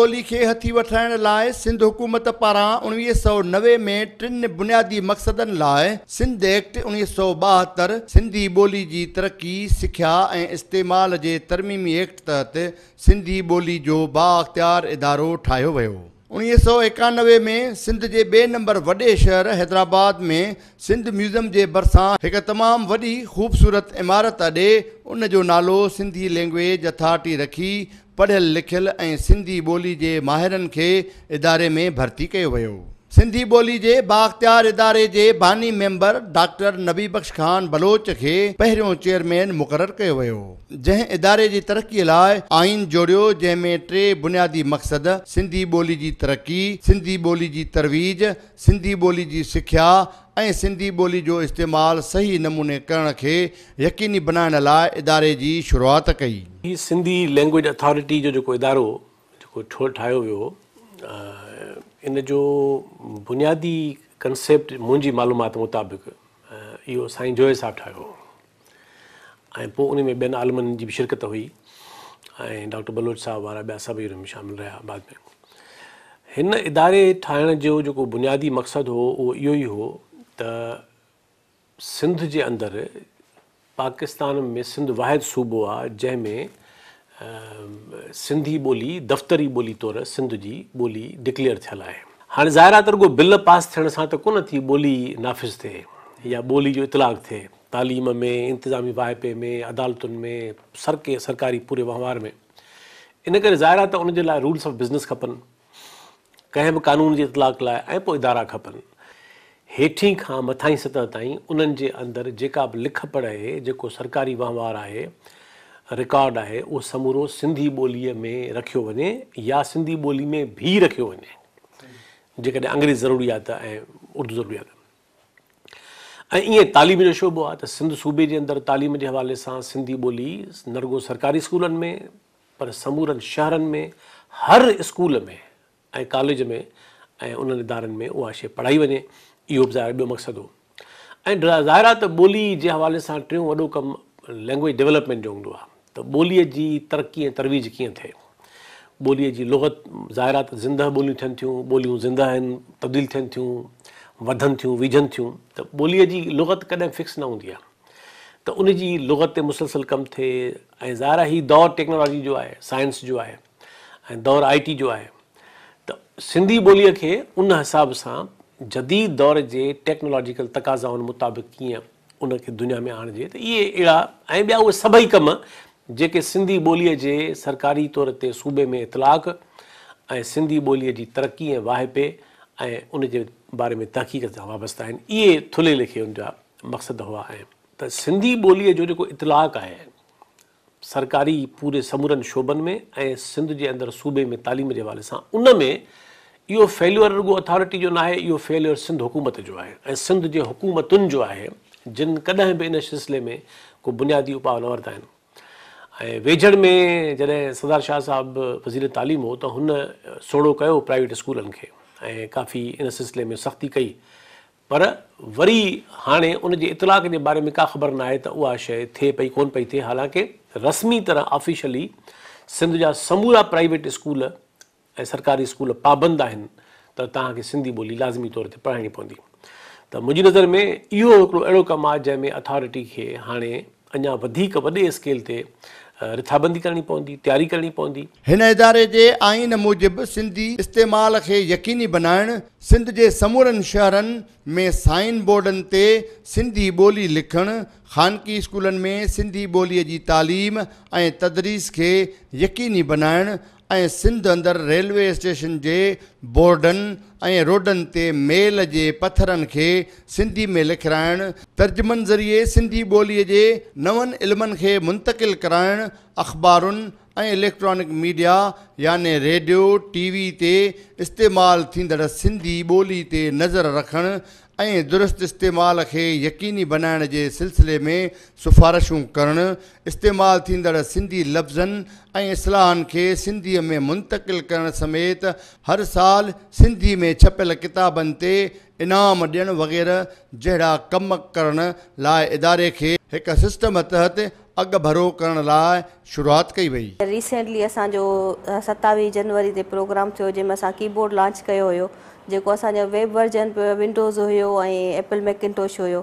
ॿोली खे हथी वठाइण लाइ सिंध हुकूमत पारां उणिवीह सौ नवे में टिनि बुनियादी मक़सदनि लाइ सिंध एक्ट उणिवीह सौ ॿाहतरि सिंधी ॿोली जी तरक़ी सिखिया ऐं इस्तेमाल जे तरमीमी एक्ट तहत सिंधी ॿोली जो बाख़्तियार इदारो ठाहियो वियो उणिवीह में सिंध जे ॿिए नंबर वॾे शहर हैदराबाद में सिंध म्यूज़ियम जे भरिसां हिकु तमामु वॾी खूबसूरत इमारत ॾे उन जो नालो सिंधी लैंग्वेज अथॉरिटी रखी पढ़ियल लिखियल ऐं सिंधी ॿोली जे माहिरनि खे इदारे में भर्ती कयो वियो सिंधी ॿोली जे बाख़्तियार इदारे जे बानी मेंबर डॉक्टर नबी बख़्श ख़ान बलोच खे पहिरियों चेयरमैन मुक़ररु कयो वियो जंहिं इदारे जी तरक़ीअ लाइ आइन जोड़ियो जंहिंमें टे बुनियादी मक़सदु सिंधी ॿोली जी तरक़ी सिंधी ॿोली जी तरवीज सिंधी ॿोली जी सिखिया ऐं सिंधी ॿोली जो इस्तेमालु सही नमूने करण खे यकीनी बणाइण लाइ इदारे जी शुरूआति कई सिंधी लैंग्वेज अथॉरिटी जो जेको इदारो जेको ठाहियो वियो इन जो बुनियादी कंसेप्ट मुंहिंजी मालूमात मुताबिक़ इहो साईं जोए साहिबु ठाहियो ऐं पोइ उन में ॿियनि आलमनि जी बि शिरकत हुई ऐं डॉक्टर बलोच साहब वारा ॿिया सभई हुन में शामिलु रहिया बाद में हिन इदारे ठाहिण जो जेको बुनियादी मक़सदु हो उहो इहो ई हो त सिंध जे अंदरि पाकिस्तान में सिंध वाहिद सूबो आहे जंहिंमें सिंधी ॿोली दफ़्तरी ॿोली तौरु सिंध जी ॿोली डिक्लेयर थियलु आहे हाणे त रुगो बिल पास थियण सां त कोन थी ॿोली नाफ़िज़ थिए या ॿोली जो इतलाक़ थिए तालीम में इंतिज़ामी वाइपे में अदालतुनि में सर के सरकारी पूरे वहिंवार में इन करे ज़ाहिरात जे लाइ रूल्स ऑफ बिज़नेस खपनि कंहिं बि कानून जे इतलाक लाइ ऐं पोइ इदारा खपनि हेठीं खां मथां ई सतह ताईं उन्हनि जे अंदरि जेका बि लिख पढ़े जेको सरकारी वहिंवार आहे रिकॉर्ड आहे उहो समूरो सिंधी ॿोलीअ में रखियो वञे या सिंधी ॿोली में बि रखियो वञे जेकॾहिं अंग्रेज़ी ज़रूरी आहे त ऐं उर्दू ज़रूरी आहे त ऐं ईअं तालीम जो शोबो आहे त सिंध सूबे जे अंदरि तालीम जे हवाले सां सिंधी ॿोली न नरगो सरकारी स्कूलनि में पर समूरनि शहरनि में हर स्कूल में ऐं कॉलेज में ऐं उन्हनि इदारनि में उहा शइ पढ़ाई वञे इहो बि ज़ाहिर ॿियो मक़सदु हो ऐं ज़ाहिर आहे त ॿोली जे हवाले सां टियों वॾो कमु लैंग्वेज डेवलपमेंट जो हूंदो आहे त ॿोलीअ जी तरक़ी ऐं तरवीज कीअं थिए ॿोलीअ जी लुगत ज़ाहिर ज़िंदह ॿोलियूं थियनि थियूं ॿोलियूं ज़िंदह आहिनि तब्दील थियनि थियूं वधनि थियूं वीझनि थियूं त ॿोलीअ जी लुगत कॾहिं फिक्स न हूंदी आहे त उन जी लुगत ते मुसलसल कमु थिए ऐं ज़ाहिर ई दौरु टेक्नोलॉजी जो आहे साइंस जो आहे ऐं दौरु आई टी जो आहे त सिंधी ॿोलीअ खे उन हिसाब सां जदीद दौर जे टेक्नोलॉजिकल तक़ाज़ाउनि मुताबिक़ कीअं उनखे दुनिया में आणिजे त इहे अहिड़ा ऐं ॿिया उहे सभई कम जेके सिंधी ॿोलीअ जे सरकारी तौर ते सूबे में इतलाक़ ऐं सिंधी ॿोलीअ जी तरक़ी ऐं वाहिपे ऐं उन जे बारे में तहक़ीक़ सां वाबस्ता आहिनि इहे थुले लिखे थुल्हे जा मक़सदु हुआ ऐं त सिंधी ॿोलीअ जो जेको इतलाक़ आहे सरकारी पूरे समूरनि शोभनि में ऐं सिंध जे अंदरि सूबे में तालीम जे हवाले सां उन में इहो फेल्यूअर रुगो अथॉरिटी जो न आहे इहो फेल्यूअर सिंध हुकूमत जो आहे ऐं सिंध जे हुकूमतुनि जो आहे जिन कॾहिं बि इन सिलसिले में को बुनियादी उपाउ न वरिता आहिनि ऐं वेझण में जॾहिं सरदार शाह साहबु वज़ीर तालीम हो त हुन सोढ़ो कयो प्राइवेट स्कूलनि खे ऐं काफ़ी इन सिलसिले में सख़्ती कई पर वरी हाणे उनजे इतलाक जे बारे में का ख़बर न आहे त उहा शइ थिए पई कोन पई थिए हालांकि रस्मी तरह ऑफिशली सिंध जा समूरा प्राइवेट स्कूल ऐं सरकारी स्कूल पाबंद आहिनि त तव्हांखे सिंधी ॿोली लाज़मी तौर ते पढ़ाइणी पवंदी त मुंहिंजी नज़र में इहो हिकिड़ो अहिड़ो कमु आहे जंहिंमें अथॉरिटी खे हाणे अञा वधीक वॾे स्केल ते रिथाबंदी करणी पवंदी तयारी करणी पवंदी हिन इदारे जे आइन मूजिबि सिंधी इस्तेमाल खे यकीनी बनाइणु सिंध जे समूरनि शहरनि में साइन बोर्डनि ते सिंधी ॿोली लिखणु ख़ानकी स्कूलनि में सिंधी ॿोलीअ जी तालीम ऐं तदरीस खे यकीनी बनाइणु ऐं सिंध अंदरु रेलवे स्टेशन जे बोर्डनि ऐं रोडनि ते मेल जे पथरनि खे सिंधी में लिखाइणु तर्जुमनि ज़रिए सिंधी ॿोलीअ जे नवनि इल्मनि खे मुंतकिल कराइणु अख़बारुनि ऐं इलेक्ट्रॉनिक मीडिया याने रेडियो टीवी वी ते इस्तेमालु थींदड़ सिंधी ॿोली ते नज़र रखणु ऐं दुरुस्त इस्तेमाल के यकीनी बनाने के सिलसिले में सिफारिशूं करणु इस्तेमालु सिंधी लफ्ज़न ऐं के खे में मुंतकिल करण समेत हर साल सिंधी में छपल किताबनि ते इनाम ॾियणु वग़ैरह जड़ा कम कर इदारे के हिकु सिस्टम तहत अग भरो कर शुरुआत कई वही रिसेंटली असो सतावीह जनवरी ते प्रोग्राम थो जैमें असां कीबोर्ड लॉन्च किया हुयो जेको असांजो वेब वर्जन विंडोज़ हुयो ऐं एप्पल मेकिन्टोश हुयो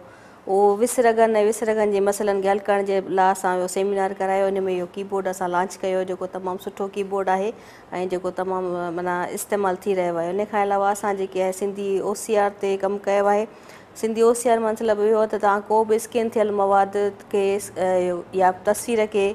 उहो विसरॻनि ऐं विसरॻनि जे मसइलनि ॻाल्हि करण जे लाइ असां उहो सेमिनार करायो उन में इहो कीबोर्ड असां लॉन्च कयो जेको तमामु सुठो कीबोर्ड आहे ऐं जेको तमामु माना इस्तेमालु थी रहियो आहे इन खां अलावा असां जेके आहे सिंधी ओ सी आर ते कमु कयो आहे सिंधी ओशियार मतिलबु इहो त तव्हां को बि स्कैन थियल मवाद खे या तस्वीर खे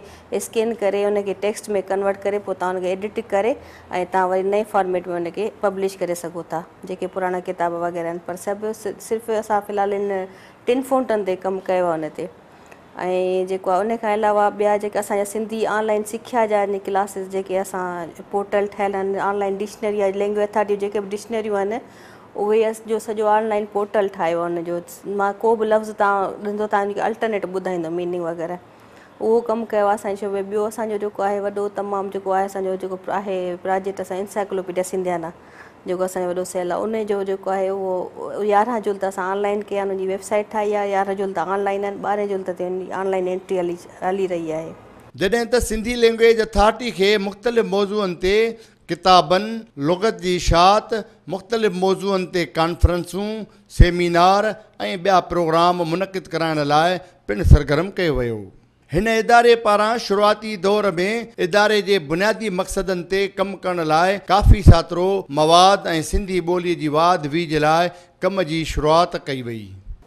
स्कैन करे उनखे टेक्स्ट में कन्वर्ट करे पोइ तव्हां उनखे एडिट करे ऐं तव्हां वरी नए फॉर्मेट में उनखे पब्लिश करे सघो था जेके पुराणा किताब वग़ैरह पर सभु सिर्फ़ु असां फ़िलहालु इन टिनि फ़ोंटनि ते कमु कयो आहे उन ते ऐं जेको आहे उनखां अलावा ॿिया जेके असांजा सिंधी ऑनलाइन सिखिया जा क्लासिस जेके असां पोर्टल ठहियल आहिनि ऑनलाइन डिक्शनरी या लैंग्वेज अथॉरिटी जेके बि डिक्शनरियूं आहिनि उहे सॼो ऑनलाइन पोर्टल ठाहियो आहे मां को बि लफ़्ज़ तव्हां ॾींदो तव्हांखे अल्टरनेट ॿुधाईंदव मीनिंग वग़ैरह उहो कमु कयो आहे असांजो ॿियो असांजो जेको आहे वॾो तमामु जेको आहे असांजो जेको आहे प्रोजेक्ट असां इंसाइक्लोपीडिया सिंधियाना जेको असांजो वॾो सेल आहे उनजो जेको आहे उहो यारहां त असां ऑनलाइन कया उनजी वेबसाइट ठाही आहे यारहां जुल त ऑनलाइन आहिनि ॿारहें जुल ऑनलाइन एंट्री हली हली रही आहे जॾहिं मौज़ूअ ते किताबनि लुगत जी शात मुख़्तलिफ़ मौज़ूअ ते कॉन्फ्रेंसूं सेमिनार ऐं ॿिया प्रोग्राम मुनक़िद कराइण लाइ पिणु सरगर्म कयो वियो हिन इदारे पारां शुरुआती दौर में इदारे जे बुनियादी मक़सदनि ते कमु करण लाइ काफ़ी सातरो मवाद ऐं सिंधी ॿोलीअ जी वाद वीज लाइ कम जी शुरुआति कई वई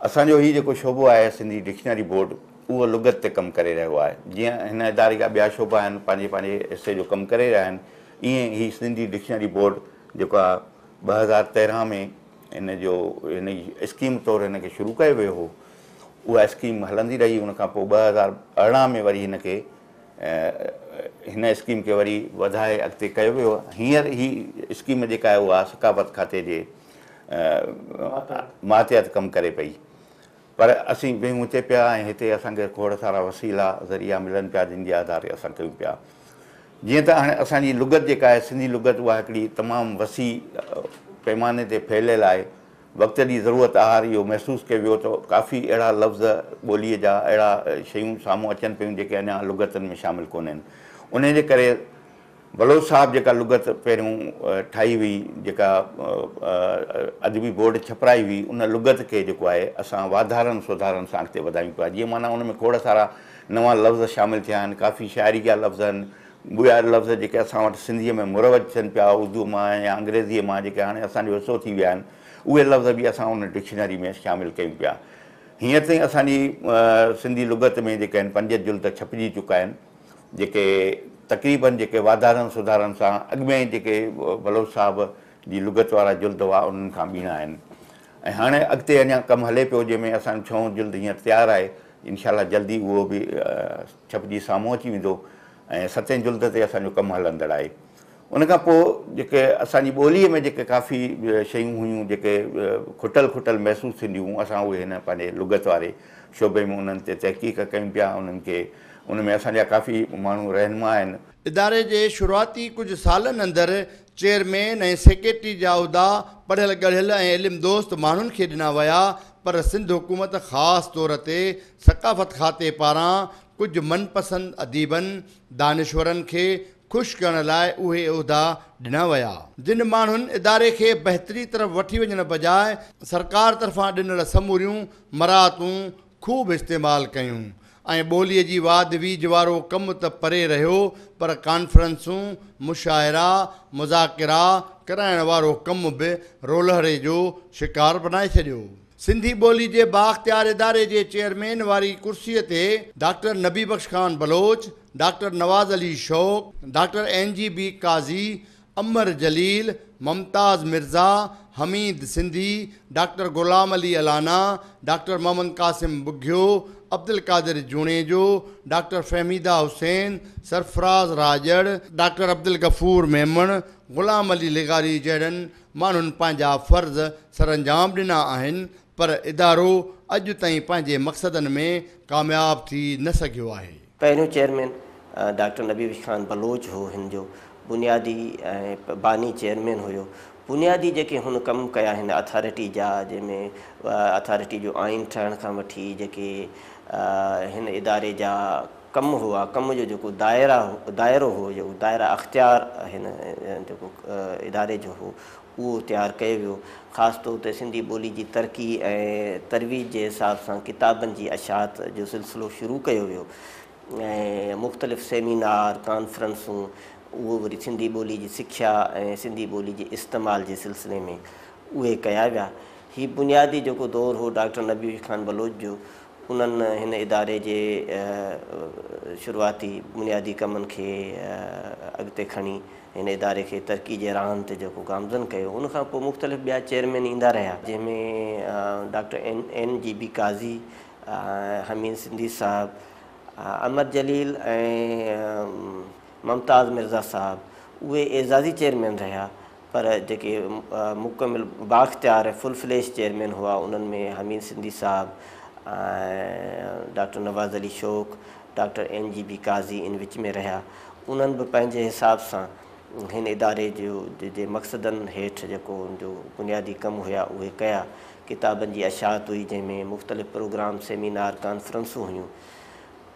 असांजो हीउ जेको शोबो आहे सिंधी डिक्शनरी बोर्ड उहो लुगत ते कमु करे रहियो आहे जीअं हिन इदारे जा ॿिया शोबा आहिनि पंहिंजे पंहिंजे हिसे जो कमु करे रहिया आहिनि ईअं ई सिंधी डिक्शनरी बोर्ड जेको आहे ॿ हज़ार तेरहं में इन जो हिन जी स्कीम तौरु हिन खे शुरू कयो वियो हो उहा स्कीम हलंदी रही उनखां पोइ ॿ हज़ार अरिड़हं में वरी हिन खे हिन स्कीम खे वरी वधाए अॻिते कयो वियो हींअर हीअ स्कीम जेका आहे उहा सकाफ़त खाते जे माहतियात कमु करे पई पर असीं ॿियूं अचे पिया ऐं हिते असांखे खोड़ सारा वसीला ज़रिया मिलनि पिया जिन जे आधार ते असां कयूं पिया जीअं त हाणे असांजी लुगत जेका आहे सिंधी लुगत उहा हिकिड़ी तमामु वसी पैमाने ते फैलियल आहे वक़्त जी ज़रूरत आहे इहो महसूसु कयो वियो त काफ़ी अहिड़ा लफ़्ज़ ॿोलीअ जा अहिड़ा शयूं साम्हूं अचनि पियूं जेके अञा लुगतनि में शामिलु कोन आहिनि उन जे करे बलोच साहब जेका लुगत पहिरियों ठाही हुई जेका अदबी बोर्ड छपराई हुई उन लुगत खे जेको आहे असां वाधारनि सुधारनि सां अॻिते वधायूं पिया जीअं माना उन में थोरा सारा नवां लफ़्ज़ शामिलु थिया आहिनि काफ़ी शाइरी जा लफ़्ज़ आहिनि ॿिया लफ़्ज़ जेके असां वटि सिंधीअ में मुरवज थियनि पिया उर्दू मां या अंग्रेजीअ मां जेके हाणे असांजो हिसो थी विया आहिनि उहे लफ़्ज़ बि असां उन डिक्शनरी में शामिलु कयूं पिया हीअं ताईं असांजी सिंधी लुगत में जेके आहिनि पंज जुलद छपिजी चुका आहिनि जेके तकरीबनि जेके वाधारनि सुधारनि सां अॻु में जेके बलोच साहिब जी लुगत वारा जुल्द हुआ उन्हनि खां ॿीणा आहिनि ऐं हाणे अॻिते अञा कमु हले पियो जंहिंमें असांजो छो जुल्द हींअर तयारु आहे इनशा जल्दी उहो बि छपिजी साम्हूं अची वेंदो ऐं सते जुलद ते असांजो कमु हलंदड़ आहे उनखां पोइ जेके असांजी ॿोलीअ में जेके काफ़ी शयूं हुयूं जेके खुटल खुटल महसूस थींदियूं असां उहे हिन पंहिंजे लुगत वारे शोबे में उन्हनि ते तहक़ीक़ कयूं पिया उन्हनि खे उन में असांजा काफ़ी माण्हू रहनुमा आहिनि इदारे जे शुरुआती कुझु सालनि अंदरि चेयरमैन ऐं सेक्रेटरी जा उहिदा पढ़ियल गढ़ियल ऐं इल्मु दोस्त माण्हुनि खे ॾिना विया पर सिंध हुकूमत ख़ासि तौर ते सकाफ़त खाते पारां कुझु मनपसंदि अदीबनि दानेश्वरनि खे ख़ुशि करण लाइ उहे उहिदा ॾिना विया जिन माण्हुनि इदारे खे बहितरी तरफ़ वठी वञण बजाए सरकार तरफ़ां ॾिनल समूरियूं मरातूं ख़ूब इस्तेमालु कयूं ऐं ॿोलीअ जी वाद वीज वारो कमु त परे रहियो पर कॉन्फ्रेंसूं मुशाइरा मुज़ाकिरा कराइण वारो कमु बि रोलड़े जो शिकार बणाए छॾियो सिंधी ॿोली जे बाख़्तियार इदारे जे चेयरमैन वारी कुर्सीअ ते डॉक्टर नबी बख़्श ख़ान बलोच डॉक्टर नवाज़ अली शौक़ु doctor N G B Qazi Amar Jaleel Mumtaz Mirza Hameed Sindhi doctor Ghulam Ali Allana doctor Mohammad Qasim Bughio Abdul Qadir जो डॉक्टर फ़हमीदा हुसैन सरफराज़ राजड़ डॉक्टर अब्दुल गफ़ूर मेमण ग़ुलाम अली लिगारी जहिड़नि माण्हुनि पंहिंजा फर्ज़ सरंजाम ॾिना आहिनि पर इदारो अॼु ताईं पंहिंजे मक़सदनि में कामयाबु थी न सघियो आहे पहिरियों चेयरमैन डॉक्टर नबी ख़ान बलोच हो हिन जो बुनियादी ऐं बानी चेयरमैन हुयो बुनियादी जेके हुन कमु कया हिन अथॉरिटी जा जंहिंमें अथॉरिटी जो आइन ठहण खां वठी जेके हिन इदारे जा कमु हुआ कम जो जेको दायरा दायरो हुओ दायरा अख़्तियार हिन जेको इदारे जो हो उहो तयारु कयो वियो ख़ासि तौर ते सिंधी ॿोली जी तरक़ी ऐं तरवीज जे हिसाब सां किताबनि जी अशात जो सिलसिलो शुरू कयो वियो ऐं मुख़्तलिफ़ सेमिनार कॉन्फ्रेंसूं उहो वरी सिंधी ॿोली जी सिखिया ऐं सिंधी ॿोली जे इस्तेमाल जे सिलसिले में उहे कया विया इहा बुनियादी जेको दौरु हो डॉक्टर नबी ख़ान बलोच जो उन्हनि हिन इदारे जे शुरूआती बुनियादी कमनि खे अॻिते खणी इन इदारे के तरक्की के रहनि से जेको गामज़न किया उन मुख्तलिफ़ मुख़्तलिफ़ु चेयरमैन इंदा रहा जैमें doctor N N G B Qazi Hameed Sindhi साहब अमर जलील ऐं मुमताज़ मिर्ज़ा साहब उहे एज़ाज़ी चेयरमैन रहा पर जेके मुकमिल बाख़्तियार फुल फ्लेश चेयरमैन हुआ उन्हनि में हमीद सिंधी साहब doctor Nawaz Ali Shauq doctor N G B Qazi इन विच में रहा उन्हें भी पंहिंजे हिसाब से हिन इदारे जो जे मक़सदनि हेठि जेको हुन जो बुनियादी कमु हुया उहे कया किताबनि जी अशात हुई जंहिंमें मुख़्तलिफ़ प्रोग्राम सेमिनार कॉन्फ्रेंसूं हुयूं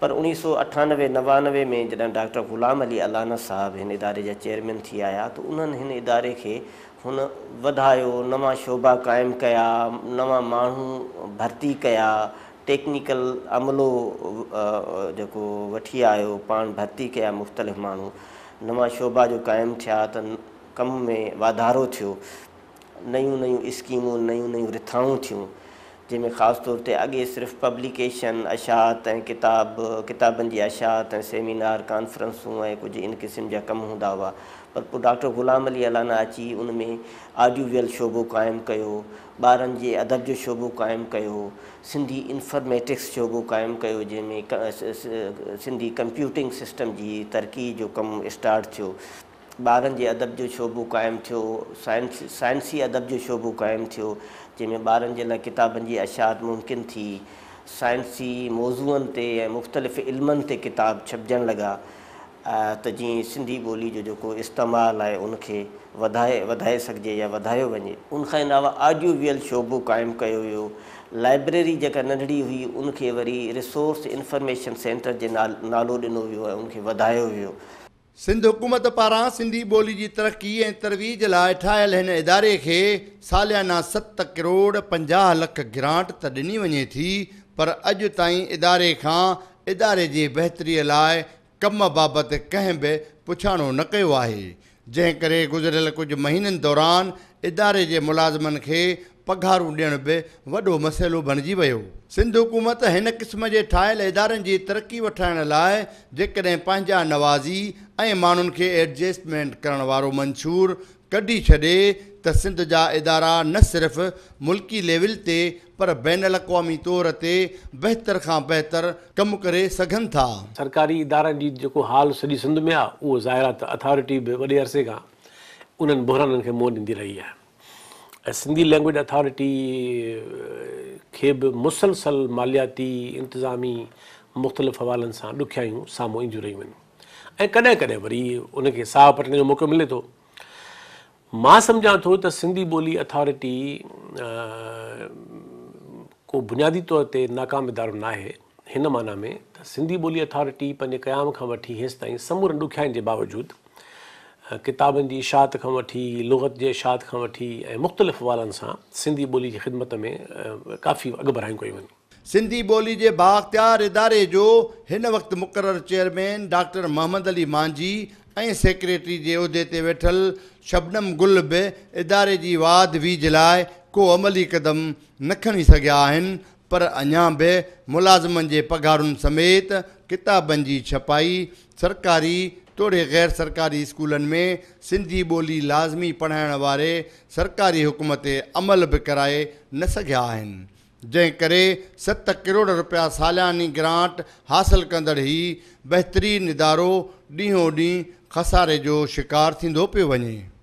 पर उणिवीह सौ अठानवे नवानवे में जॾहिं डॉक्टर ग़ुलाम अली अलाना साहब हिन इदारे जा चेयरमैन थी आया त उन्हनि हिन इदारे खे हुन वधायो नवां शोभा क़ाइमु कया नवां माण्हू भर्ती कया टेक्निकल अमलो जेको वठी आयो पाण भर्ती कया मुख़्तलिफ़ माण्हू नवां शोभा जो क़ाइमु थिया त कम में वाधारो थियो नयूं नयूं स्कीमूं नयूं नयूं रिथाऊं थियूं जंहिंमें ख़ासि तौर ते अॻे सिर्फ़ु पब्लिकेशन अशात ऐं किताब किताबनि जी अशात ऐं सेमिनार कॉन्फ्रेंसूं ऐं कुझु इन क़िस्म जा कम हूंदा हुआ पर पोइ डॉक्टर ग़ुलाम अली अलाना अची उन में वियल शोबो क़ाइमु कयो ॿारनि जे अदब जो शोबो क़ाइमु कयो सिंधी इंफॉर्मेटिक्स शोबो क़ाइमु कयो जंहिंमें सिंधी कंप्यूटिंग सिस्टम जी तरक़ी जो कमु स्टार्ट थियो ॿारनि जे अदब जो शोबो क़ाइमु थियो साइंस साइंसी अदब जो शोबो क़ाइमु थियो जंहिंमें ॿारनि जे लाइ किताबनि जी अशात मुमकिन थी साइंसी मौज़ूअनि ते ऐं मुख़्तलिफ़ इल्मनि ते किताब छपजण लॻा त जीअं सिंधी ॿोली जो जेको इस्तेमालु आहे उनखे वधाए वधाए सघिजे या वधायो वञे उनखां अलावा आडु वियल शोबो क़ाइमु कयो वियो लाइब्रेरी जेका नंढड़ी हुई उनखे वरी रिसोर्स इन्फॉर्मेशन सेंटर जे नालो नालो ॾिनो वियो ऐं उनखे वधायो वियो सिंध हुकूमत पारां सिंधी ॿोली जी तरक़ी ऐं तरवीज लाइ ठाहियलु हिन इदारे खे सालियाना सत करोड़ पंजाह लख ग्रांट त ॾिनी वञे थी पर अॼु ताईं इदारे खां इदारे जी बहितरीअ लाइ कम बाबति कंहिं बि पुछाणो न कयो आहे जंहिं करे गुज़िरियल कुझु महीननि दौरान इदारे जे मुलाज़िमनि खे पघारूं ॾियण बि वॾो मसइलो बणिजी वियो सिंध हुकूमत हिन क़िस्म जे ठाहियल इदारनि जी तरक़ी वठाइण लाइ जेकॾहिं पंहिंजा नवाज़ी ऐं माण्हुनि खे एडजस्टमेंट करण वारो मंशूर कढी छॾे त सिंध जा इदारा न सिर्फ़ु मुल्की लेवल ते पर बैन बनक़मी तौर ते बहितर खां बहितर कमु करे सघनि था सरकारी इदारनि जी जेको हाल सॼी सिंध में आहे उहो ज़ाहिर आहे त अथॉरिटी बि वॾे अरसे खां उन्हनि बुहराननि खे मोह ॾींदी रही आहे ऐं सिंधी लैंग्वेज अथॉरिटी खे बि मुसलसल मालियाती इंतिज़ामी मुख़्तलिफ़ हवालनि सां ॾुखियायूं साम्हूं ईंदियूं रहियूं आहिनि ऐं कॾहिं कॾहिं वरी उनखे साहु पटण जो मौक़ो मिले थो मां सम्झा थो त सिंधी ॿोली अथॉरिटी पोइ बुनियादी तौर ते नाकाम इदारो नाहे हिन माना में त सिंधी ॿोली अथॉरिटी पंहिंजे क़याम खां वठी हेसि ताईं समूरनि ॾुखियाईनि जे बावजूदि किताबनि जी इशात खां वठी लुगत जे इशात खां वठी ऐं मुख़्तलिफ़ वारनि सां सिंधी ॿोली जी ख़िदमत में काफ़ी अॻु भरायूं कयूं वञनि सिंधी ॿोली जे बाख़्तियार इदारे जो हिन वक़्तु मुक़ररु चेयरमैन डॉक्टर मोहम्मद अली मांझी ऐं सेक्रेटरी जे उहिदे ते वेठल शबनम गुल बि इदारे जी वाद वीज लाइ को अमली क़दम न खणी सघिया आहिनि पर अञा बि मुलाज़िमनि जे पघारुनि समेत किताबनि जी छपाई सरकारी तोड़े ग़ैर सरकारी स्कूलनि में सिंधी ॿोली लाज़मी पढ़ाइण वारे सरकारी हुकुम ते अमल बि कराए न सघिया आहिनि जंहिं करे सत किरोड़ रुपया सालियानी ग्रांट हासिलु कंदड़ ई बहितरीन इदारो ॾींहों ॾींहुं खसारे जो शिकारु थींदो पियो वञे